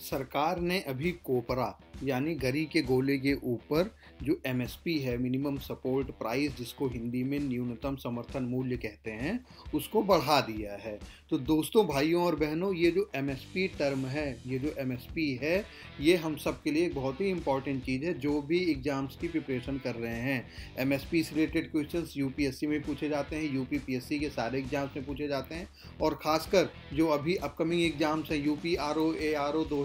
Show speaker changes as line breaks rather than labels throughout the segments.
सरकार ने अभी कोपरा यानी घरी के गोले के ऊपर जो एमएसपी है मिनिमम सपोर्ट प्राइस जिसको हिंदी में न्यूनतम समर्थन मूल्य कहते हैं उसको बढ़ा दिया है तो दोस्तों भाइयों और बहनों ये जो एमएसपी टर्म है ये जो एमएसपी है ये हम सब के लिए बहुत ही इंपॉर्टेंट चीज़ है जो भी एग्ज़ाम्स की प्रिपरेशन कर रहे हैं एम से रिलेटेड क्वेश्चन यू में पूछे जाते हैं यू के सारे एग्ज़ाम्स में पूछे जाते हैं और ख़ासकर जो अभी अपकमिंग एग्ज़ाम्स हैं P R O A R O दो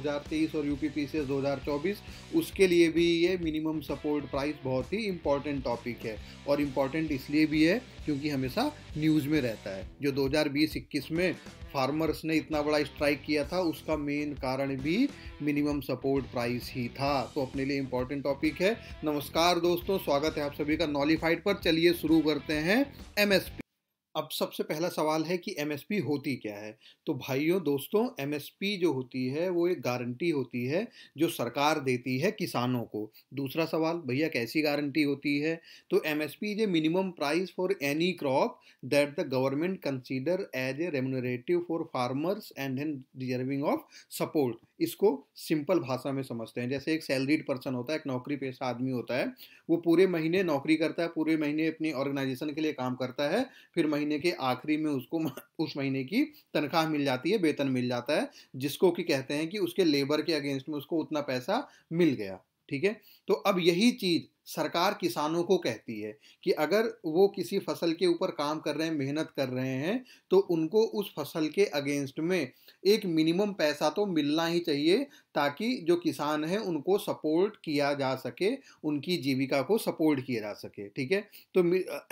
और यू पी सी एस उसके लिए भी ये मिनिमम सपोर्ट प्राइस बहुत ही इम्पॉर्टेंट टॉपिक है और इम्पॉर्टेंट इसलिए भी है क्योंकि हमेशा न्यूज़ में रहता है जो 2020-21 में फार्मर्स ने इतना बड़ा स्ट्राइक किया था उसका मेन कारण भी मिनिमम सपोर्ट प्राइस ही था तो अपने लिए इम्पॉर्टेंट टॉपिक है नमस्कार दोस्तों स्वागत है आप सभी का नॉलीफाइड पर चलिए शुरू करते हैं एमएसपी अब सबसे पहला सवाल है कि एम होती क्या है तो भाइयों दोस्तों एम जो होती है वो एक गारंटी होती है जो सरकार देती है किसानों को दूसरा सवाल भैया कैसी गारंटी होती है तो M S is a minimum price for any crop that the government consider as a remunerative for farmers and an deserving of support इसको सिंपल भाषा में समझते हैं जैसे एक सैलरीड पर्सन होता है एक नौकरी पेशा आदमी होता है वो पूरे महीने नौकरी करता है पूरे महीने अपनी ऑर्गेनाइजेशन के लिए काम करता है फिर महीने के आखिरी में उसको उस महीने की तनख्वाह मिल जाती है वेतन मिल जाता है जिसको कि कहते हैं कि उसके लेबर के अगेंस्ट में उसको उतना पैसा मिल गया ठीक है तो अब यही चीज़ सरकार किसानों को कहती है कि अगर वो किसी फसल के ऊपर काम कर रहे हैं मेहनत कर रहे हैं तो उनको उस फसल के अगेंस्ट में एक मिनिमम पैसा तो मिलना ही चाहिए ताकि जो किसान हैं उनको सपोर्ट किया जा सके उनकी जीविका को सपोर्ट किया जा सके ठीक है तो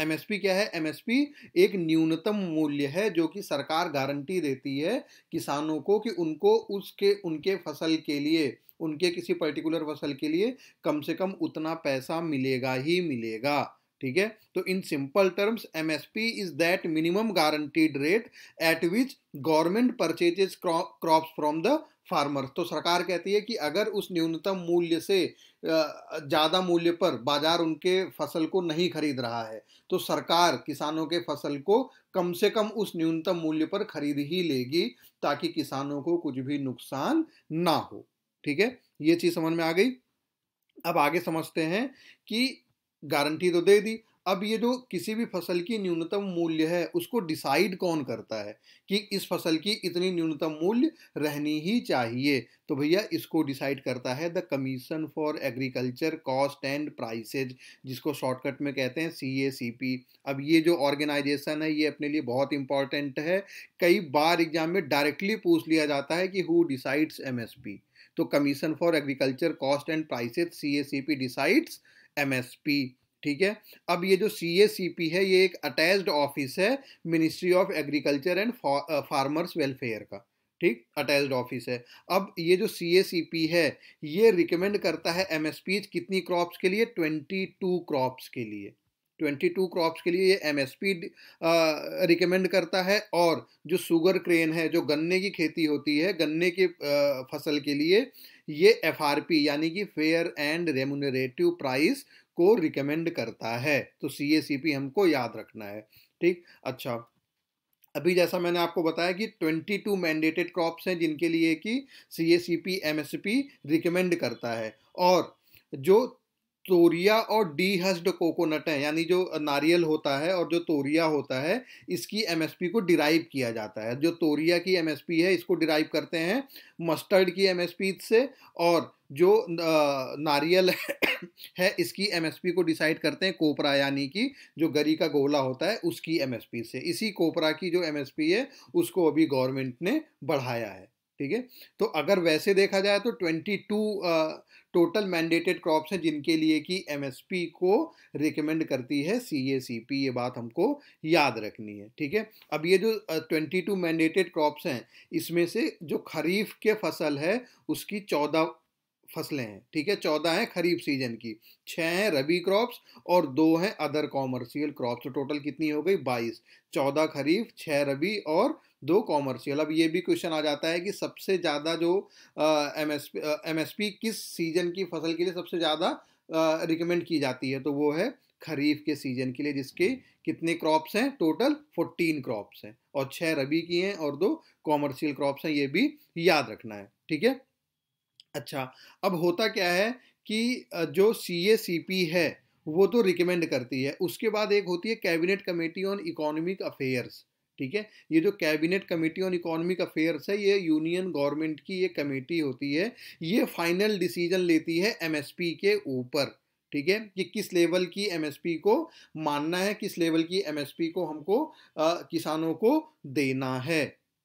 एम क्या है एम एक न्यूनतम मूल्य है जो कि सरकार गारंटी देती है किसानों को कि उनको उसके उनके फसल के लिए उनके किसी पर्टिकुलर फसल के लिए कम से कम उतना पैसा मिलेगा ही मिलेगा ठीक है तो in simple terms M S P is that minimum guaranteed rate at which government purchases crops from the farmer तो सरकार कहती है कि अगर उस न्यूनतम मूल्य से ज़्यादा मूल्य पर बाज़ार उनके फसल को नहीं खरीद रहा है तो सरकार किसानों के फसल को कम से कम उस न्यूनतम मूल्य पर खरीद ही लेगी ताकि किसानों को कुछ भी नुकसान ना हो ठीक है ये चीज़ समझ में आ गई अब आगे समझते हैं कि गारंटी तो दे दी अब ये जो किसी भी फसल की न्यूनतम मूल्य है उसको डिसाइड कौन करता है कि इस फसल की इतनी न्यूनतम मूल्य रहनी ही चाहिए तो भैया इसको डिसाइड करता है the commission for agriculture cost and prices जिसको शॉर्टकट में कहते हैं सी ए सी पी अब ये जो ऑर्गेनाइजेशन है ये अपने लिए बहुत इंपॉर्टेंट है कई बार एग्जाम में डायरेक्टली पूछ लिया जाता है कि who decides M S P तो commission for agriculture cost and prices C A C P decides M S P ठीक है अब ये जो सी ए सी पी है ये एक अटैच्ड ऑफिस है ministry of agriculture and farmers welfare का ठीक अटैच्ड ऑफिस है अब ये जो सी ए सी पी है ये रिकमेंड करता है एम एस पी कितनी क्रॉप्स के लिए ट्वेंटी टू क्रॉप्स के लिए ट्वेंटी टू क्रॉप्स के लिए ये एम एस पी रिकमेंड करता है और जो शुगर क्रेन है जो गन्ने की खेती होती है गन्ने के फसल के लिए ये एफ आर पी यानी कि फेयर एंड रेमुनरेटिव प्राइस को रिकमेंड करता है तो सी ए सी पी हमको याद रखना है ठीक अच्छा अभी जैसा मैंने आपको बताया कि 22 मैंडेटेड क्रॉप्स हैं जिनके लिए कि C A C P M S P recommend करता है और जो तोरिया और डी हस्ड कोकोनट है यानी जो नारियल होता है और जो तोरिया होता है इसकी एमएसपी को डिराइव किया जाता है जो तोरिया की एमएसपी है इसको डिराइव करते हैं मस्टर्ड की एमएसपी से और जो नारियल है है इसकी एमएसपी को डिसाइड करते हैं कोपरा यानी कि जो गरी का गोला होता है उसकी एमएसपी से इसी कोपरा की जो एमएसपी है उसको अभी गवर्नमेंट ने बढ़ाया है ठीक है तो अगर वैसे देखा जाए तो twenty two total mandated crops हैं जिनके लिए कि एमएसपी को रिकमेंड करती है सीएसीपी ये बात हमको याद रखनी है ठीक है अब ये जो ट्वेंटी टू मैंडेटेड क्रॉप्स हैं इसमें से जो खरीफ के फसल है उसकी चौदह फसलें हैं ठीक है चौदह हैं खरीफ सीजन की छः हैं रबी क्रॉप्स और दो हैं अदर कॉमर्शियल क्रॉप्स तो टोटल कितनी हो गई बाईस चौदह खरीफ छः रबी और दो कॉमर्शियल अब ये भी क्वेश्चन आ जाता है कि सबसे ज़्यादा जो M S M S P किस सीजन की फसल के लिए सबसे ज़्यादा रिकमेंड की जाती है तो वो है खरीफ के सीजन के लिए जिसके कितने क्रॉप्स हैं टोटल फोर्टीन क्रॉप्स हैं और छः रबी की हैं और दो कॉमर्शियल क्रॉप्स हैं ये भी याद रखना है ठीक है अच्छा अब होता क्या है कि जो सी ए सी पी है वो तो रिकमेंड करती है उसके बाद एक होती है cabinet committee on economic affairs ठीक है ये जो cabinet committee on economic affairs है ये यूनियन गवर्नमेंट की ये कमेटी होती है ये फाइनल डिसीजन लेती है एमएसपी के ऊपर ठीक है कि किस लेवल की एमएसपी को मानना है किस लेवल की एमएसपी को हमको आ, किसानों को देना है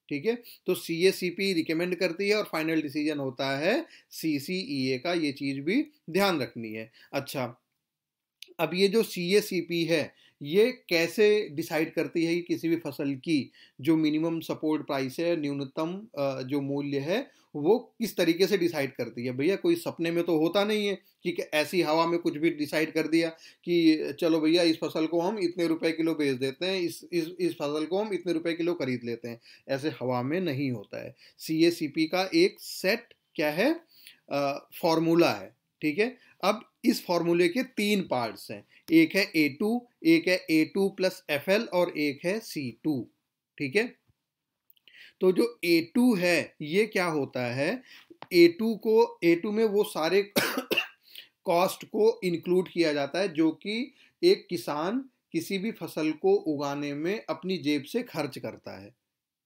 ठीक है तो सी ए सी पी रिकमेंड करती है और फाइनल डिसीजन होता है सी सी ई ए का ये चीज़ भी ध्यान रखनी है अच्छा अब ये जो सी ए सी पी है ये कैसे डिसाइड करती है कि किसी भी फसल की जो मिनिमम सपोर्ट प्राइस है न्यूनतम जो मूल्य है वो किस तरीके से डिसाइड करती है भैया कोई सपने में तो होता नहीं है कि ऐसी हवा में कुछ भी डिसाइड कर दिया कि चलो भैया इस फसल को हम इतने रुपए किलो बेच देते हैं इस इस इस फसल को हम इतने रुपए किलो खरीद लेते हैं ऐसे हवा में नहीं होता है सी ए सी पी का एक सेट क्या है फॉर्मूला है ठीक है अब इस फॉर्मूले के तीन पार्ट्स हैं एक है ए टू एक है A two plus F L और एक है सी टू ठीक है तो जो ए टू है ये क्या होता है ए टू को ए टू में वो सारे कॉस्ट को इंक्लूड किया जाता है जो कि एक किसान किसी भी फसल को उगाने में अपनी जेब से खर्च करता है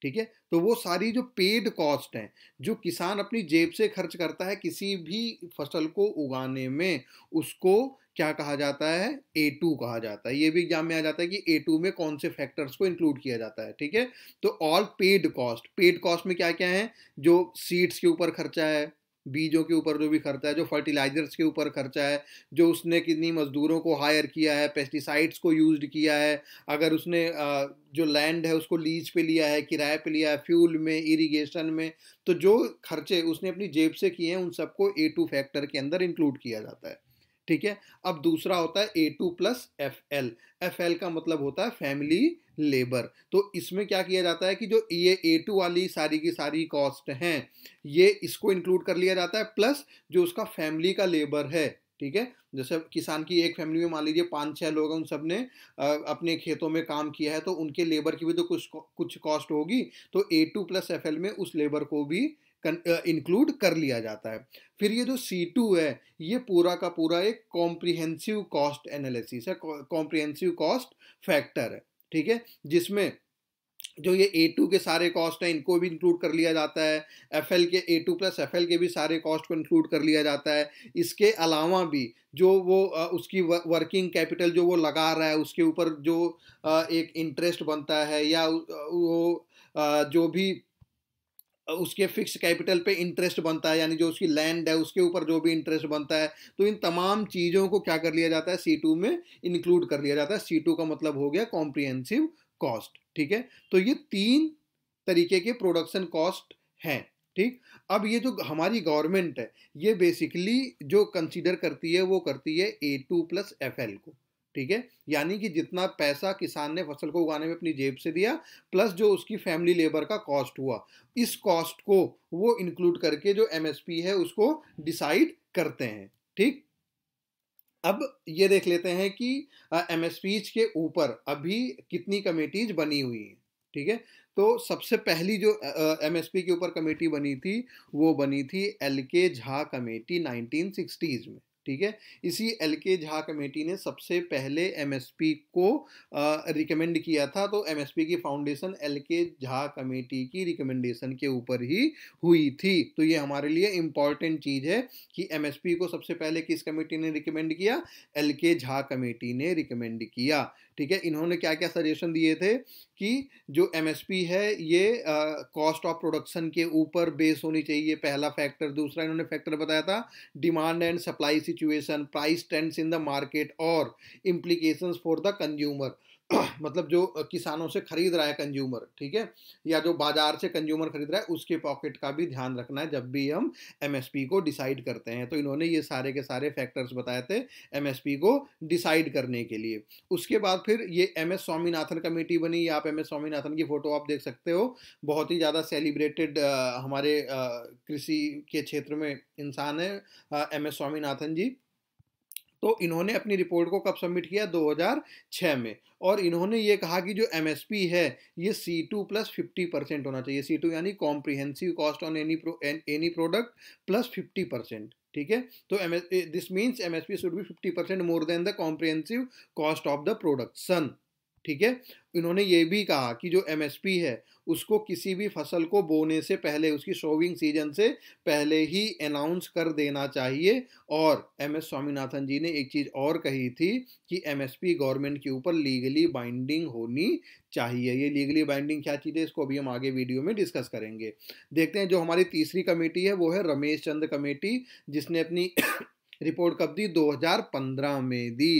ठीक है तो वो सारी जो पेड कॉस्ट हैं जो किसान अपनी जेब से खर्च करता है किसी भी फसल को उगाने में उसको क्या कहा जाता है ए टू कहा जाता है ये भी एग्जाम में आ जाता है कि ए टू में कौन से फैक्टर्स को इंक्लूड किया जाता है ठीक है तो all paid cost paid cost में क्या क्या है जो सीड्स के ऊपर खर्चा है बीजों के ऊपर जो भी खर्चा है जो फर्टिलाइजर्स के ऊपर खर्चा है जो उसने कितनी मजदूरों को हायर किया है पेस्टिसाइड्स को यूज किया है अगर उसने जो लैंड है उसको लीज पे लिया है किराए पे लिया है फ्यूल में इरिगेशन में तो जो खर्चे उसने अपनी जेब से किए हैं उन सबको ए टू फैक्टर के अंदर इंक्लूड किया जाता है ठीक है अब दूसरा होता है A two plus F L F L का मतलब होता है फैमिली लेबर तो इसमें क्या किया जाता है कि जो ये ए टू वाली सारी की सारी कॉस्ट हैं ये इसको इंक्लूड कर लिया जाता है प्लस जो उसका फैमिली का लेबर है ठीक है जैसे किसान की एक फैमिली में मान लीजिए पाँच छः लोग हैं उन सब ने अपने खेतों में काम किया है तो उनके लेबर की भी तो कुछ कुछ कॉस्ट होगी तो A two plus F L में उस लेबर को भी इंक्लूड कर लिया जाता है फिर ये जो सी टू है ये पूरा का पूरा एक कॉम्प्रिहेंसिव कॉस्ट एनालिसिस है कॉम्प्रिहेंसिव कॉस्ट फैक्टर है ठीक है जिसमें जो ये ए टू के सारे कॉस्ट हैं इनको भी इंक्लूड कर लिया जाता है एफ एल के A two plus F L के भी सारे कॉस्ट को इंक्लूड कर लिया जाता है इसके अलावा भी जो वो उसकी वर्किंग कैपिटल जो वो लगा रहा है उसके ऊपर जो एक इंटरेस्ट बनता है या वो जो भी उसके फिक्स कैपिटल पे इंटरेस्ट बनता है यानी जो उसकी लैंड है उसके ऊपर जो भी इंटरेस्ट बनता है तो इन तमाम चीज़ों को क्या कर लिया जाता है सी टू में इंक्लूड कर लिया जाता है सी टू का मतलब हो गया कॉम्प्रिहेंसिव कॉस्ट ठीक है तो ये तीन तरीके के प्रोडक्शन कॉस्ट हैं ठीक अब ये जो हमारी गवर्नमेंट है ये बेसिकली जो कंसिडर करती है वो करती है A two plus F L को ठीक है यानी कि जितना पैसा किसान ने फसल को उगाने में अपनी जेब से दिया प्लस जो उसकी फैमिली लेबर का कॉस्ट हुआ इस कॉस्ट को वो इंक्लूड करके जो एमएसपी है उसको डिसाइड करते हैं ठीक अब ये देख लेते हैं कि एमएसपीज के ऊपर अभी कितनी कमेटीज बनी हुई हैं ठीक है तो सबसे पहली जो एमएसपी के ऊपर कमेटी बनी थी वो बनी थी L K Jha committee sixties में ठीक है इसी एल के झा कमेटी ने सबसे पहले एमएसपी को रिकमेंड किया था तो एमएसपी की foundation L K Jha committee की रिकमेंडेशन के ऊपर ही हुई थी तो ये हमारे लिए इम्पॉर्टेंट चीज़ है कि एमएसपी को सबसे पहले किस कमेटी ने रिकमेंड किया एल के झा कमेटी ने रिकमेंड किया ठीक है इन्होंने क्या क्या सजेशन दिए थे कि जो एमएसपी है ये कॉस्ट ऑफ प्रोडक्शन के ऊपर बेस होनी चाहिए पहला फैक्टर दूसरा इन्होंने फैक्टर बताया था demand and supply situation price trends in the market और इम्प्लीकेशंस फॉर द कंज्यूमर मतलब जो किसानों से खरीद रहा है कंज्यूमर ठीक है या जो बाजार से कंज्यूमर खरीद रहा है उसके पॉकेट का भी ध्यान रखना है जब भी हम एमएसपी को डिसाइड करते हैं तो इन्होंने ये सारे के सारे फैक्टर्स बताए थे एमएसपी को डिसाइड करने के लिए उसके बाद फिर ये एम एस स्वामीनाथन कमेटी बनी आप एम एस स्वामीनाथन की फ़ोटो आप देख सकते हो बहुत ही ज़्यादा सेलिब्रेटेड हमारे कृषि के क्षेत्र में इंसान है एम एस स्वामीनाथन जी तो इन्होंने अपनी रिपोर्ट को कब सबमिट किया 2006 में और इन्होंने ये कहा कि जो एम है ये C two plus fifty percent होना चाहिए सी टू यानी comprehensive cost on any any product plus fifty percent ठीक है तो M this means M S P should be fifty percent more than the comprehensive cost of the product सन ठीक है इन्होंने ये भी कहा कि जो एमएसपी है उसको किसी भी फसल को बोने से पहले उसकी शोविंग सीजन से पहले ही अनाउंस कर देना चाहिए और एम एस स्वामीनाथन जी ने एक चीज़ और कही थी कि एमएसपी गवर्नमेंट के ऊपर लीगली बाइंडिंग होनी चाहिए ये लीगली बाइंडिंग क्या चीज़ है इसको अभी हम आगे वीडियो में डिस्कस करेंगे देखते हैं जो हमारी तीसरी कमेटी है वो है रमेश चंद कमेटी जिसने अपनी रिपोर्ट कब दी 2015 में दी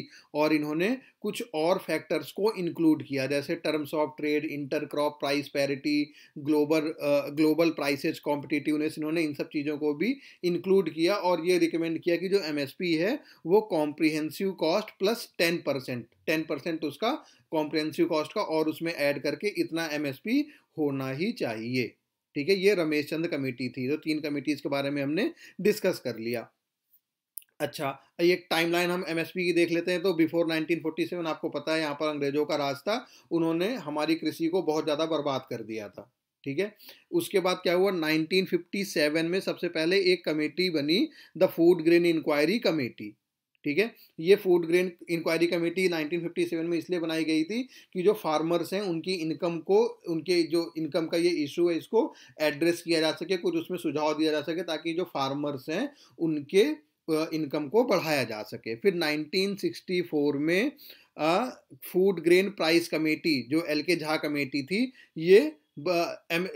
और इन्होंने कुछ और फैक्टर्स को इंक्लूड किया जैसे terms of trade inter crop price parity global global prices competitiveness इन्होंने इन सब चीज़ों को भी इंक्लूड किया और ये रिकमेंड किया कि जो एम है वो comprehensive cost plus ten percent ten percent उसका कॉम्प्रिहेंसिव कॉस्ट का और उसमें ऐड करके इतना एम होना ही चाहिए ठीक है ये रमेश चंद कमेटी थी तो तीन कमेटीज़ के बारे में हमने डिस्कस कर लिया अच्छा एक टाइमलाइन हम एमएसपी की देख लेते हैं तो बिफोर 1947 आपको पता है यहाँ पर अंग्रेजों का राज था उन्होंने हमारी कृषि को बहुत ज़्यादा बर्बाद कर दिया था ठीक है उसके बाद क्या हुआ 1957 में सबसे पहले एक कमेटी बनी the food grain inquiry committee ठीक है ये फूड ग्रेन इंक्वायरी कमेटी 1957 में इसलिए बनाई गई थी कि जो फार्मर्स हैं उनकी इनकम को उनके जो इनकम का ये इशू है इसको एड्रेस किया जा सके कुछ उसमें सुझाव दिया जा सके ताकि जो फार्मर्स हैं उनके इनकम को बढ़ाया जा सके फिर 1964 में फूड ग्रेन प्राइस कमेटी जो एल के झा कमेटी थी ये एम,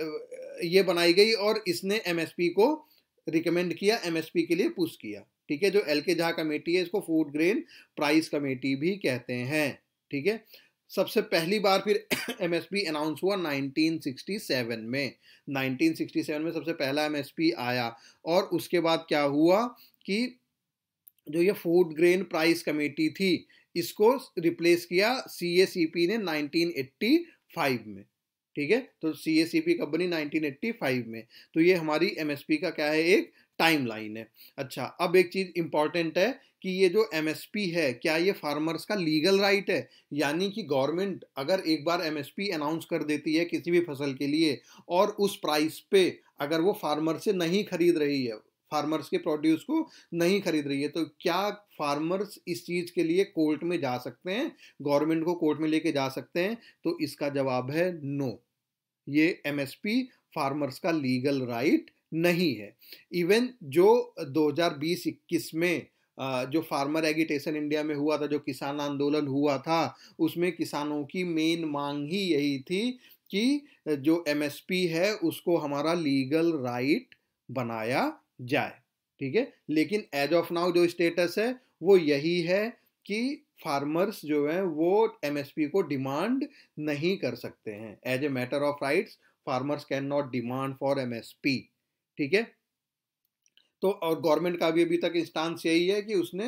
ये बनाई गई और इसने एमएसपी को रिकमेंड किया एमएसपी के लिए पुश किया ठीक है जो एल के झा कमेटी है इसको फूड ग्रेन प्राइस कमेटी भी कहते हैं ठीक है सबसे पहली बार फिर एमएसपी अनाउंस हुआ 1967 में 1967 में सबसे पहला एमएसपी आया और उसके बाद क्या हुआ कि जो ये फूड ग्रेन प्राइस कमेटी थी इसको रिप्लेस किया सी ने फाइव में ठीक है तो सी कंपनी फाइव में तो ये हमारी पी का क्या है एक टाइम लाइन है अच्छा अब एक चीज़ इम्पॉर्टेंट है कि ये जो पी है क्या ये फार्मर्स का लीगल राइट है यानी कि गवर्नमेंट अगर एक बार पी अनाउंस कर देती है किसी भी फसल के लिए और उस प्राइस पे अगर वो फार्मर से नहीं खरीद रही है फार्मर्स के प्रोड्यूस को नहीं खरीद रही है तो क्या फार्मर्स इस चीज़ के लिए कोर्ट में जा सकते हैं गवर्नमेंट को कोर्ट में लेके जा सकते हैं तो इसका जवाब है नो ये एम फार्मर्स का लीगल राइट नहीं है इवन जो 2020-21 में जो फार्मर एगिटेशन इंडिया में हुआ था जो किसान आंदोलन हुआ था उसमें किसानों की मेन मांग ही यही थी कि जो एमएसपी है उसको हमारा लीगल राइट बनाया जाए ठीक है लेकिन एज ऑफ नाउ जो स्टेटस है वो यही है कि फार्मर्स जो हैं वो एमएसपी को डिमांड नहीं कर सकते हैं as a matter of rights farmers can not demand for MSP ठीक है तो और गवर्नमेंट का भी अभी तक इंस्टांस यही है कि उसने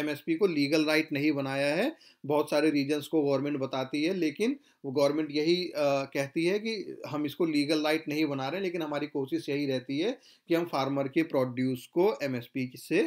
एम uh, को लीगल राइट नहीं बनाया है बहुत सारे रीजन्स को गवर्नमेंट बताती है लेकिन वो गवर्नमेंट यही uh, कहती है कि हम इसको लीगल राइट नहीं बना रहे लेकिन हमारी कोशिश यही रहती है कि हम फार्मर के प्रोड्यूस को एम से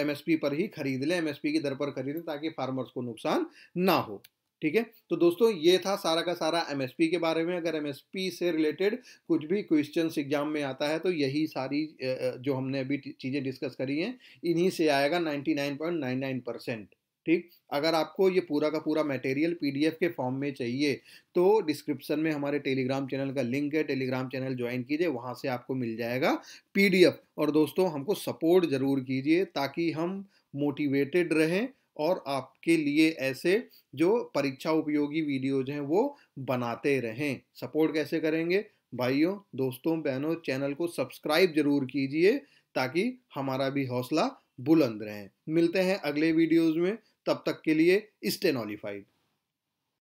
एम uh, पर ही खरीद लें एम की दर पर खरीदें ताकि फार्मर्स को नुकसान ना हो ठीक है तो दोस्तों ये था सारा का सारा एमएसपी के बारे में अगर एमएसपी से रिलेटेड कुछ भी क्वेश्चन एग्जाम में आता है तो यही सारी जो हमने अभी चीज़ें डिस्कस करी हैं इन्हीं से आएगा नाइन्टी परसेंट ठीक अगर आपको ये पूरा का पूरा मटेरियल पीडीएफ के फॉर्म में चाहिए तो डिस्क्रिप्शन में हमारे टेलीग्राम चैनल का लिंक है टेलीग्राम चैनल ज्वाइन कीजिए वहाँ से आपको मिल जाएगा पीडीएफ और दोस्तों हमको सपोर्ट ज़रूर कीजिए ताकि हम मोटिवेटेड रहें और आपके लिए ऐसे जो परीक्षा उपयोगी वीडियोज हैं वो बनाते रहें सपोर्ट कैसे करेंगे भाइयों दोस्तों बहनों चैनल को सब्सक्राइब जरूर कीजिए ताकि हमारा भी हौसला बुलंद रहे मिलते हैं अगले वीडियोज़ में तब तक के लिए स्टे नॉलीफाइड